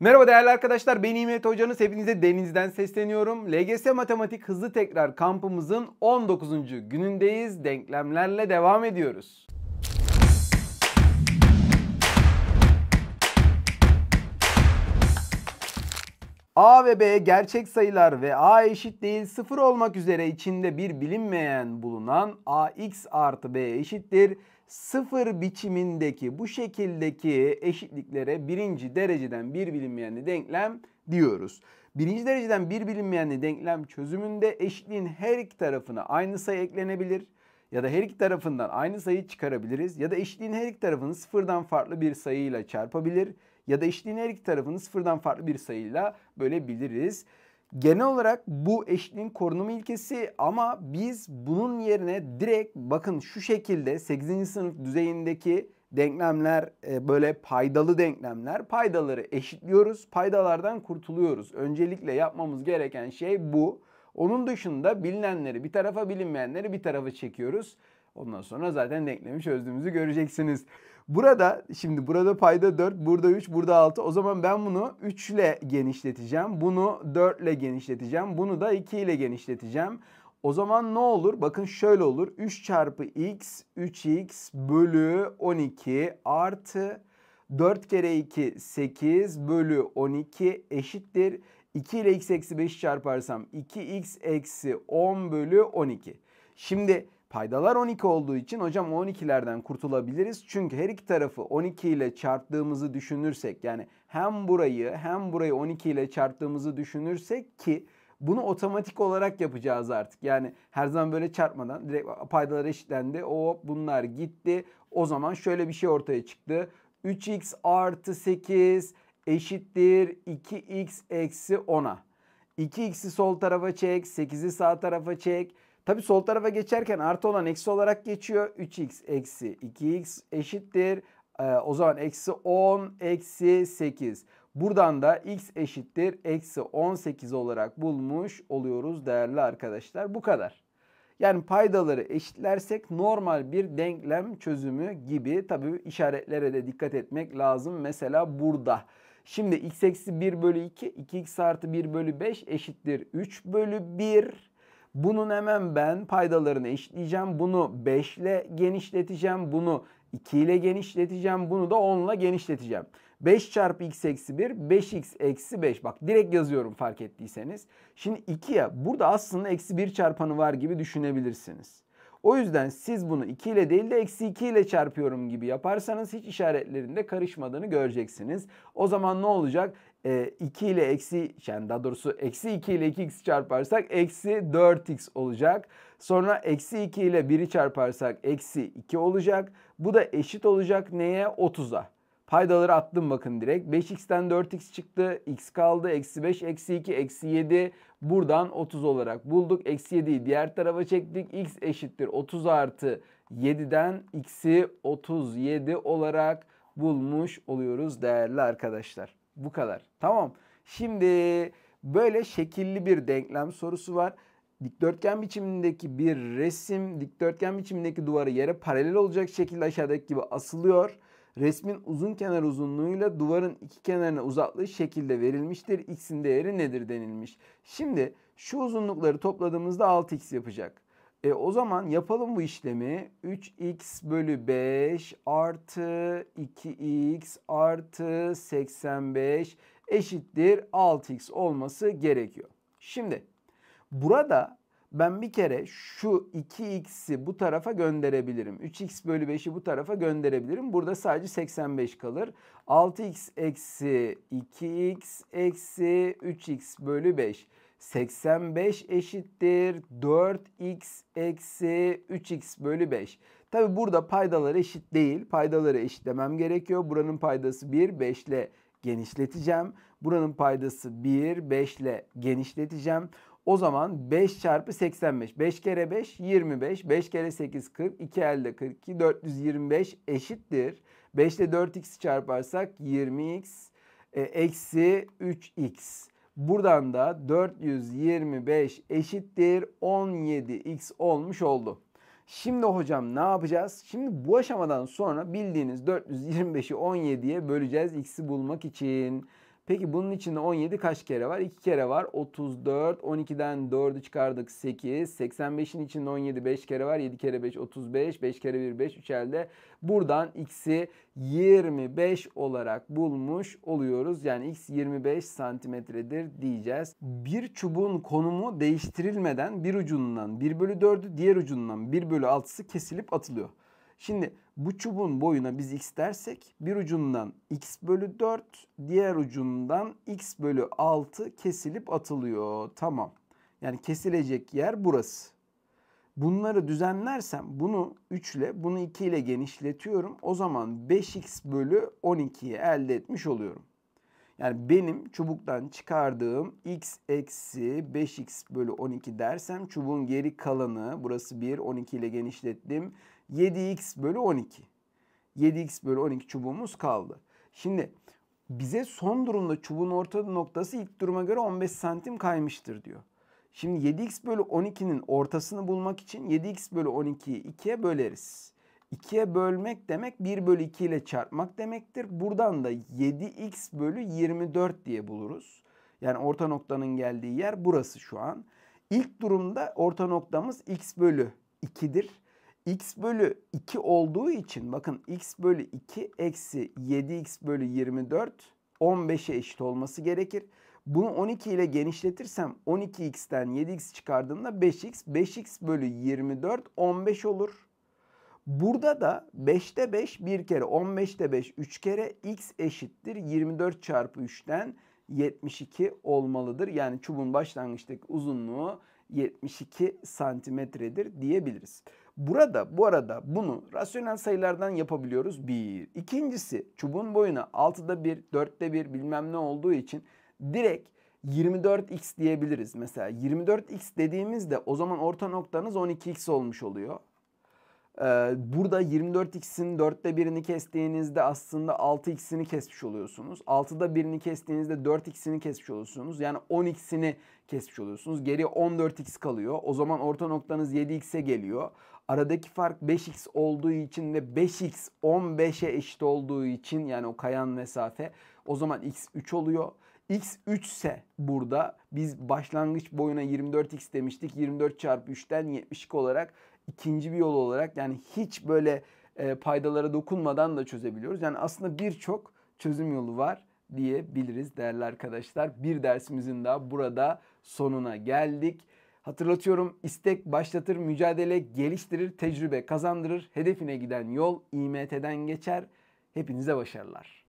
Merhaba değerli arkadaşlar ben İmet Hoca'nız hepinize denizden sesleniyorum. LGS Matematik Hızlı Tekrar kampımızın 19. günündeyiz. Denklemlerle devam ediyoruz. A ve B gerçek sayılar ve A eşit değil sıfır olmak üzere içinde bir bilinmeyen bulunan AX artı B eşittir sıfır biçimindeki bu şekildeki eşitliklere birinci dereceden bir bilinmeyenli denklem diyoruz. Birinci dereceden bir bilinmeyenli denklem çözümünde eşitliğin her iki tarafına aynı sayı eklenebilir ya da her iki tarafından aynı sayı çıkarabiliriz ya da eşitliğin her iki tarafını sıfırdan farklı bir sayıyla çarpabilir ya da eşitliğin her iki tarafını sıfırdan farklı bir sayıyla bölebiliriz. Genel olarak bu eşitliğin korunumu ilkesi ama biz bunun yerine direkt bakın şu şekilde 8. sınıf düzeyindeki denklemler e, böyle paydalı denklemler paydaları eşitliyoruz paydalardan kurtuluyoruz. Öncelikle yapmamız gereken şey bu. Onun dışında bilinenleri bir tarafa bilinmeyenleri bir tarafa çekiyoruz. Ondan sonra zaten denklemi çözdüğümüzü göreceksiniz. Burada şimdi burada payda 4, burada 3, burada 6. O zaman ben bunu 3 ile genişleteceğim. Bunu 4 ile genişleteceğim. Bunu da 2 ile genişleteceğim. O zaman ne olur? Bakın şöyle olur. 3 çarpı x, 3x bölü 12 artı 4 kere 2, 8 bölü 12 eşittir. 2 ile x eksi 5 çarparsam 2x eksi 10 bölü 12. Şimdi Paydalar 12 olduğu için hocam 12'lerden kurtulabiliriz. Çünkü her iki tarafı 12 ile çarptığımızı düşünürsek yani hem burayı hem burayı 12 ile çarptığımızı düşünürsek ki bunu otomatik olarak yapacağız artık. Yani her zaman böyle çarpmadan direkt paydalar eşitlendi. O bunlar gitti. O zaman şöyle bir şey ortaya çıktı. 3x artı 8 eşittir 2x eksi 10'a. 2x'i sol tarafa çek, 8'i sağ tarafa çek. Tabi sol tarafa geçerken artı olan eksi olarak geçiyor. 3x eksi 2x eşittir. Ee, o zaman eksi 10 eksi 8. Buradan da x eşittir eksi 18 olarak bulmuş oluyoruz değerli arkadaşlar. Bu kadar. Yani paydaları eşitlersek normal bir denklem çözümü gibi tabi işaretlere de dikkat etmek lazım. Mesela burada. Şimdi x eksi 1 bölü 2, 2x artı 1 bölü 5 eşittir 3 bölü 1. Bunun hemen ben paydalarını eşitleyeceğim. Bunu 5 ile genişleteceğim. Bunu 2 ile genişleteceğim. Bunu da 10 ile genişleteceğim. 5 çarpı x eksi 1, 5x eksi 5. Bak direkt yazıyorum fark ettiyseniz. Şimdi 2'ye burada aslında eksi 1 çarpanı var gibi düşünebilirsiniz. O yüzden siz bunu 2 ile değil de eksi 2 ile çarpıyorum gibi yaparsanız hiç işaretlerinde karışmadığını göreceksiniz. O zaman ne olacak? E, ee, 2 ile eksi yani daha doğrusu eksi 2 ile 2x çarparsak eksi 4x olacak. Sonra eksi 2 ile 1'i çarparsak eksi 2 olacak. Bu da eşit olacak neye? 30'a. Haydaları attım bakın direkt. 5x'ten 4x çıktı. x kaldı. Eksi 5, eksi 2, eksi 7. Buradan 30 olarak bulduk. Eksi 7'yi diğer tarafa çektik. x eşittir 30 artı 7'den x'i 37 olarak bulmuş oluyoruz değerli arkadaşlar. Bu kadar. Tamam. Şimdi böyle şekilli bir denklem sorusu var. Dikdörtgen biçimindeki bir resim dikdörtgen biçimindeki duvarı yere paralel olacak şekilde aşağıdaki gibi asılıyor. Resmin uzun kenar uzunluğuyla duvarın iki kenarına uzaklığı şekilde verilmiştir. X'in değeri nedir denilmiş. Şimdi şu uzunlukları topladığımızda 6x yapacak. E, o zaman yapalım bu işlemi. 3x bölü 5 artı 2x artı 85 eşittir 6x olması gerekiyor. Şimdi burada ben bir kere şu 2x'i bu tarafa gönderebilirim. 3x bölü 5'i bu tarafa gönderebilirim. Burada sadece 85 kalır. 6x eksi 2x eksi 3x bölü 5. 85 eşittir 4x eksi 3x bölü 5. Tabi burada paydalar eşit değil. Paydaları eşitlemem gerekiyor. Buranın paydası 1, 5 ile genişleteceğim. Buranın paydası 1, 5 ile genişleteceğim. O zaman 5 çarpı 85. 5 kere 5 25. 5 kere 8 40. 2 elde 42. 425 eşittir. 5 ile 4 x çarparsak 20x e, eksi 3x. Buradan da 425 eşittir 17x olmuş oldu. Şimdi hocam ne yapacağız? Şimdi bu aşamadan sonra bildiğiniz 425'i 17'ye böleceğiz x'i bulmak için. Peki bunun içinde 17 kaç kere var? 2 kere var. 34. 12'den 4'ü çıkardık 8. 85'in içinde 17 5 kere var. 7 kere 5 35. 5 kere 1 5 3 elde. Buradan x'i 25 olarak bulmuş oluyoruz. Yani x 25 santimetredir diyeceğiz. Bir çubuğun konumu değiştirilmeden bir ucundan 1 bölü 4'ü diğer ucundan 1 bölü 6'sı kesilip atılıyor. Şimdi bu çubuğun boyuna biz x dersek bir ucundan x bölü 4 diğer ucundan x bölü 6 kesilip atılıyor. Tamam. Yani kesilecek yer burası. Bunları düzenlersem bunu 3 ile bunu 2 ile genişletiyorum. O zaman 5x bölü 12'yi elde etmiş oluyorum. Yani benim çubuktan çıkardığım x eksi 5x bölü 12 dersem çubuğun geri kalanı burası 1 12 ile genişlettim. 7x bölü 12. 7x bölü 12 çubuğumuz kaldı. Şimdi bize son durumda çubuğun orta noktası ilk duruma göre 15 santim kaymıştır diyor. Şimdi 7x bölü 12'nin ortasını bulmak için 7x bölü 12'yi 2'ye böleriz. 2'ye bölmek demek 1 bölü 2 ile çarpmak demektir. Buradan da 7x bölü 24 diye buluruz. Yani orta noktanın geldiği yer burası şu an. İlk durumda orta noktamız x bölü 2'dir x bölü 2 olduğu için bakın x bölü 2 eksi 7x bölü 24 15'e eşit olması gerekir. Bunu 12 ile genişletirsem 12x'ten 7x çıkardığımda 5x. 5x bölü 24 15 olur. Burada da 5'te 5 bir kere 15'te 5 3 kere x eşittir 24 çarpı 3'ten 72 olmalıdır. Yani çubuğun başlangıçtaki uzunluğu 72 santimetredir diyebiliriz. Burada bu arada bunu rasyonel sayılardan yapabiliyoruz. Bir. İkincisi çubuğun boyuna 6'da 1, 4'te 1 bilmem ne olduğu için direkt 24x diyebiliriz. Mesela 24x dediğimizde o zaman orta noktanız 12x olmuş oluyor. Ee, burada 24x'in 4'te 1'ini kestiğinizde aslında 6x'ini kesmiş oluyorsunuz. 6'da 1'ini kestiğinizde 4x'ini kesmiş oluyorsunuz. Yani 10x'ini kesmiş oluyorsunuz. Geri 14x kalıyor. O zaman orta noktanız 7x'e geliyor. Aradaki fark 5x olduğu için ve 5x 15'e eşit olduğu için yani o kayan mesafe o zaman x 3 oluyor. x 3 ise burada biz başlangıç boyuna 24x demiştik. 24 çarpı 3'ten 72 olarak ikinci bir yol olarak yani hiç böyle e, paydalara dokunmadan da çözebiliyoruz. Yani aslında birçok çözüm yolu var diyebiliriz değerli arkadaşlar. Bir dersimizin daha burada sonuna geldik. Hatırlatıyorum istek başlatır, mücadele geliştirir, tecrübe kazandırır, hedefine giden yol İMT'den geçer. Hepinize başarılar.